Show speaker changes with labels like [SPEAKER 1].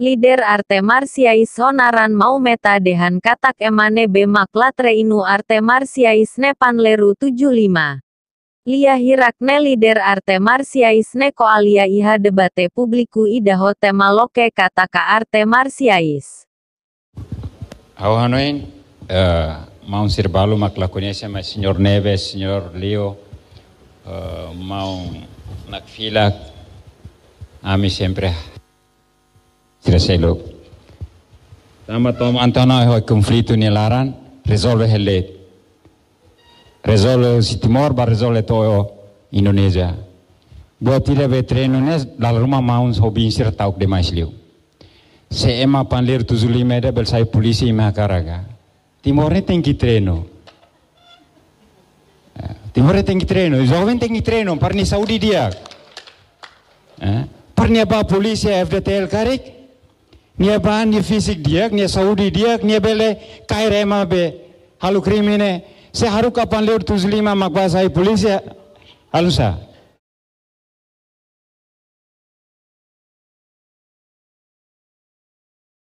[SPEAKER 1] Lider arte Marsiais sonaran mau meta dehan katak emane bemak inu arte Marsiais ne panleru 75. Lia hirakne lider arte Marsiais ne koalia iha debate publiku idaho tema loke kataka arte Marsiais.
[SPEAKER 2] Ao hanoin, uh, eh, mau sirbalu maklakunya sama ma neve Neves, Leo, uh, maun nakfilak, ami sempre Crescelo. Tom Antonio ho il conflitto nell'Aran, risolve Hellet. Risolve Timor, ma risolve to Indonesia. Buat tidak veteran nes lalu rumah mau hobi insir tauk de masliu. Seema panlir 75 ada bersai polisi mahkaraga. Timornya tinggi treno. Timornya tinggi treno, Joven tinggi treno, parni Saudi dia. Eh? Parni apa polisi FDTL karik? Nia ban fisik diak Nia saudi diak Nia bele kai rema ya be halu krimine
[SPEAKER 1] se haru kapan leur tuzlima makbasai polisi ya? alusa